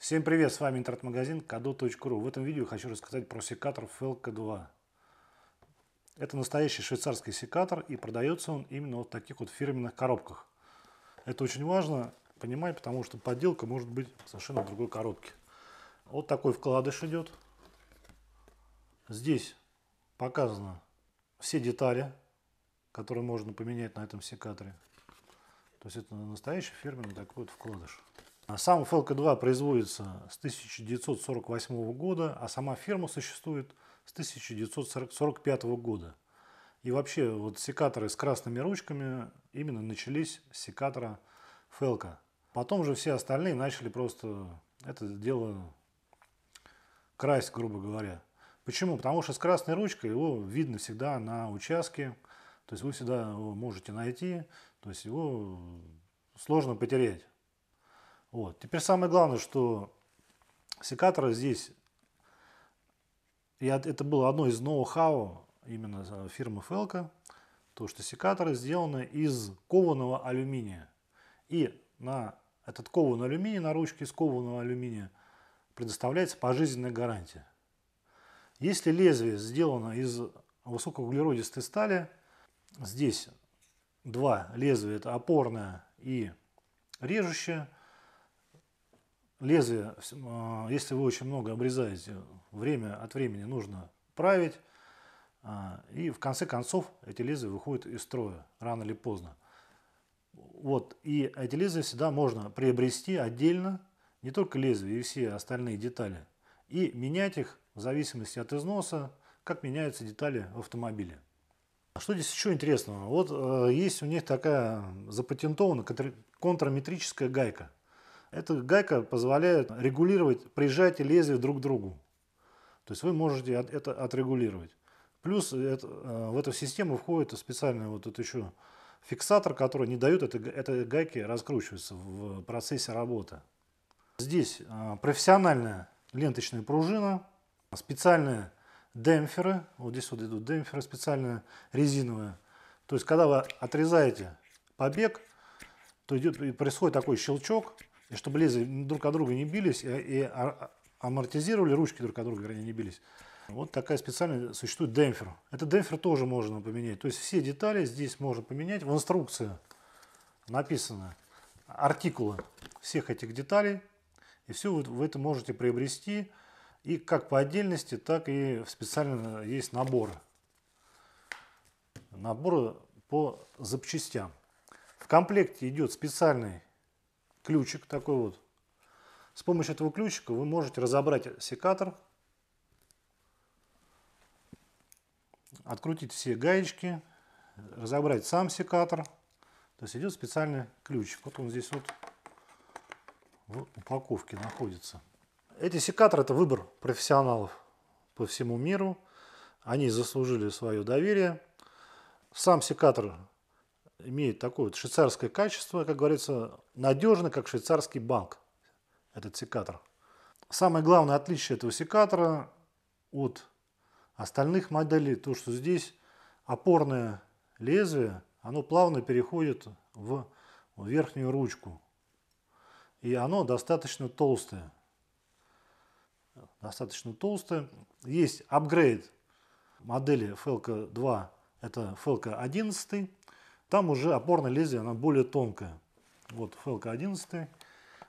Всем привет, с вами интернет-магазин kado.ru. В этом видео хочу рассказать про секатор Felka 2. Это настоящий швейцарский секатор и продается он именно вот в таких вот фирменных коробках. Это очень важно понимать, потому что подделка может быть совершенно другой коробке. Вот такой вкладыш идет. Здесь показаны все детали, которые можно поменять на этом секаторе. То есть это настоящий фирменный такой вот вкладыш. А сам Falco 2 производится с 1948 года, а сама фирма существует с 1945 года. И вообще вот секаторы с красными ручками именно начались с секатора Фелка. Потом же все остальные начали просто это дело красть, грубо говоря. Почему? Потому что с красной ручкой его видно всегда на участке. То есть вы всегда его можете найти. То есть его сложно потерять. Вот. Теперь самое главное, что секатора здесь, я, это было одно из ноу-хау именно фирмы Фелка, то, что секаторы сделаны из кованого алюминия. И на этот кованый алюминий, на ручке из кованого алюминия предоставляется пожизненная гарантия. Если лезвие сделано из высокоуглеродистой стали, здесь два лезвия, это опорное и режущее – лезвие, а, если вы очень много обрезаете, время от времени нужно править. А, и в конце концов эти лезвия выходят из строя рано или поздно. Вот, и эти лезвия всегда можно приобрести отдельно, не только лезвие и все остальные детали, и менять их в зависимости от износа, как меняются детали в автомобиле. Что здесь еще интересного? Вот э, есть у них такая запатентованная контраметрическая гайка – эта гайка позволяет регулировать прижатие лезвия друг к другу. То есть вы можете от, это отрегулировать. Плюс это, э, в эту систему входит специальный вот тут еще фиксатор, который не дает этой, этой гайке раскручиваться в процессе работы. Здесь э, профессиональная ленточная пружина, специальные демпферы, вот здесь вот идут демпферы специальные резиновые. То есть когда вы отрезаете побег, то идет, происходит такой щелчок, и чтобы лезвия друг от друга не бились э, и, и а, а, амортизировали ручки друг от друга, вернее, не бились. Вот такая специальная существует демпфер. Этот демпфер тоже можно поменять. То есть все детали здесь можно поменять. В инструкции написано артикулы всех этих деталей. И все вы, вы это можете приобрести и как по отдельности, так и специально есть наборы. Наборы по запчастям. В комплекте идет специальный ключик такой вот. С помощью этого ключика вы можете разобрать секатор, открутить все гаечки, разобрать сам секатор. То есть идет специальный ключик. Вот он здесь вот в упаковке находится. Эти секаторы – это выбор профессионалов по всему миру. Они заслужили свое доверие. Сам секатор имеет такое вот швейцарское качество, как говорится, надежно, как швейцарский банк, этот секатор. Самое главное отличие этого секатора от остальных моделей, то, что здесь опорное лезвие, оно плавно переходит в верхнюю ручку. И оно достаточно толстое. Достаточно толстое. Есть апгрейд модели Felco 2, это Felco 11. Там уже опорное лезвие, оно более тонкое. Вот фелка 11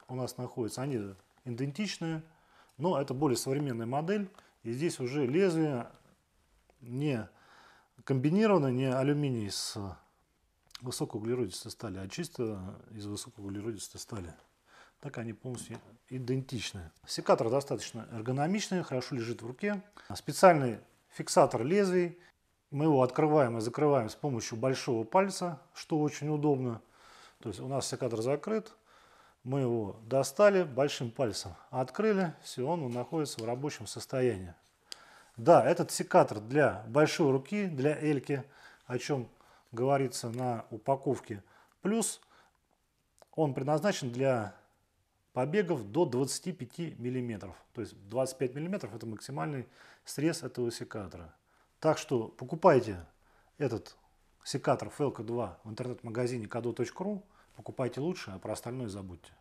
у нас находится. Они идентичные, но это более современная модель. И здесь уже лезвие не комбинировано, не алюминий с высокоуглеродистой стали, а чисто из высокоуглеродистой стали. Так они полностью идентичны. Секатор достаточно эргономичный, хорошо лежит в руке. Специальный фиксатор лезвий – мы его открываем и закрываем с помощью большого пальца, что очень удобно. То есть у нас секатор закрыт, мы его достали большим пальцем, открыли, все, он находится в рабочем состоянии. Да, этот секатор для большой руки, для эльки, о чем говорится на упаковке. Плюс он предназначен для побегов до 25 мм. То есть 25 мм это максимальный срез этого секатора. Так что покупайте этот секатор Felco 2 в интернет-магазине kado.ru, покупайте лучше, а про остальное забудьте.